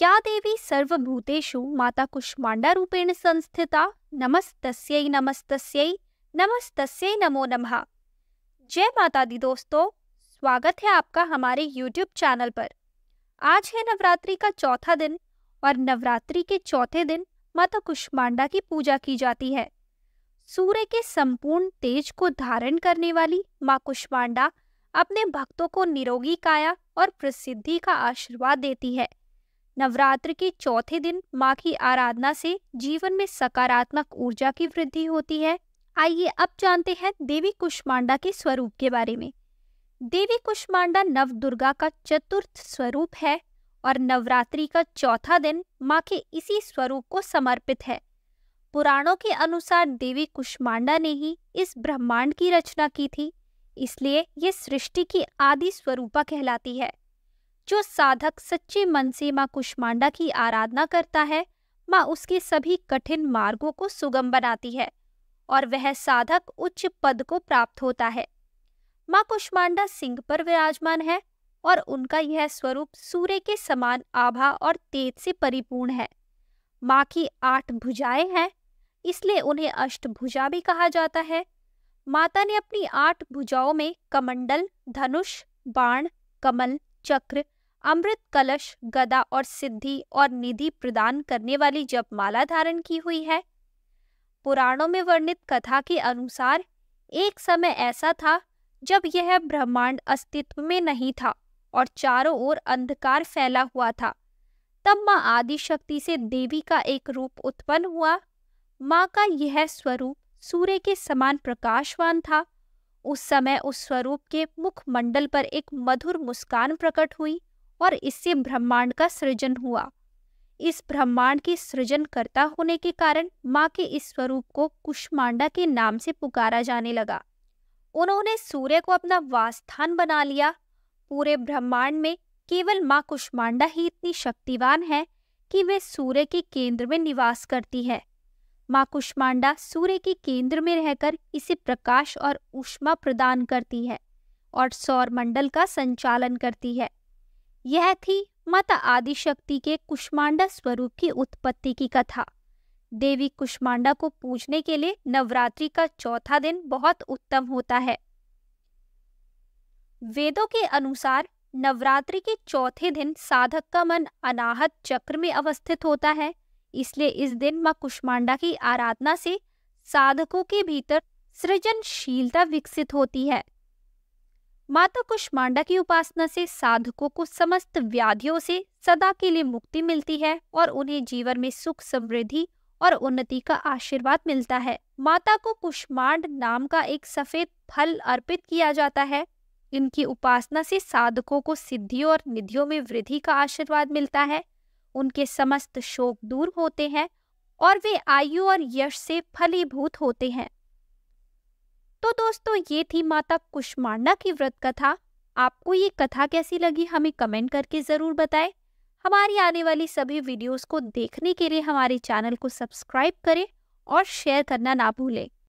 या देवी सर्वभूतेषु माता कुष्माण्डारूपेण संस्थिता नमस्तस्यै नमस्तस्यै नमस्तस्यै नमो नमः जय माता दी दोस्तों स्वागत है आपका हमारे YouTube चैनल पर आज है नवरात्रि का चौथा दिन और नवरात्रि के चौथे दिन माता कुष्मांडा की पूजा की जाती है सूर्य के संपूर्ण तेज को धारण करने वाली माँ कुष्मांडा अपने भक्तों को निरोगी काया और प्रसिद्धि का आशीर्वाद देती है नवरात्र के चौथे दिन माँ की आराधना से जीवन में सकारात्मक ऊर्जा की वृद्धि होती है आइए अब जानते हैं देवी कुष्मांडा के स्वरूप के बारे में देवी कुष्मांडा नव दुर्गा का चतुर्थ स्वरूप है और नवरात्रि का चौथा दिन माँ के इसी स्वरूप को समर्पित है पुराणों के अनुसार देवी कुष्मांडा ने ही इस ब्रह्मांड की रचना की थी इसलिए ये सृष्टि की आदि स्वरूपा कहलाती है जो साधक सच्चे मन से माँ कुष्मांडा की आराधना करता है माँ उसके सभी कठिन मार्गों को सुगम बनाती है और वह साधक उच्च पद को प्राप्त होता है माँ कुष्मांडा सिंह पर विराजमान है और उनका यह स्वरूप सूर्य के समान आभा और तेज से परिपूर्ण है माँ की आठ भुजाएं हैं इसलिए उन्हें अष्टभुजा भी कहा जाता है माता ने अपनी आठ भुजाओं में कमंडल धनुष बाण कमल चक्र अमृत कलश गदा और सिद्धि और निधि प्रदान करने वाली जपमाला धारण की हुई है पुराणों में वर्णित कथा के अनुसार एक समय ऐसा था जब यह ब्रह्मांड अस्तित्व में नहीं था और चारों ओर अंधकार फैला हुआ था तब माँ आदि शक्ति से देवी का एक रूप उत्पन्न हुआ माँ का यह स्वरूप सूर्य के समान प्रकाशवान था उस समय उस स्वरूप के मुख मंडल पर एक मधुर मुस्कान प्रकट हुई और इससे ब्रह्मांड का सृजन हुआ इस ब्रह्मांड की सृजनकर्ता होने के कारण माँ के इस स्वरूप को कुष्मांडा के नाम से पुकारा जाने लगा उन्होंने सूर्य को अपना वासस्थान बना लिया पूरे ब्रह्मांड में केवल माँ कुष्मांडा ही इतनी शक्तिवान है कि वे सूर्य के केंद्र में निवास करती है माँ कुष्मांडा सूर्य के केंद्र में रहकर इसे प्रकाश और उष्मा प्रदान करती है और सौर मंडल का संचालन करती है यह थी माता आदिशक्ति के कुष्मांडा स्वरूप की उत्पत्ति की कथा देवी कुष्मांडा को पूजने के लिए नवरात्रि का चौथा दिन बहुत उत्तम होता है वेदों के अनुसार नवरात्रि के चौथे दिन साधक का मन अनाहत चक्र में अवस्थित होता है इसलिए इस दिन माँ कुष्मांडा की आराधना से साधकों के भीतर सृजनशीलता विकसित होती है माता कुष्मांडा की उपासना से साधकों को समस्त व्याधियों से सदा के लिए मुक्ति मिलती है और उन्हें जीवन में सुख समृद्धि और उन्नति का आशीर्वाद मिलता है माता को कुष्मांड नाम का एक सफेद फल अर्पित किया जाता है इनकी उपासना से साधकों को सिद्धियों और निधियों में वृद्धि का आशीर्वाद मिलता है उनके समस्त शोक दूर होते हैं और वे आयु और यश से फलीभूत होते हैं दोस्तों ये थी माता कुष्मांडा की व्रत कथा आपको ये कथा कैसी लगी हमें कमेंट करके ज़रूर बताएं हमारी आने वाली सभी वीडियोस को देखने के लिए हमारे चैनल को सब्सक्राइब करें और शेयर करना ना भूलें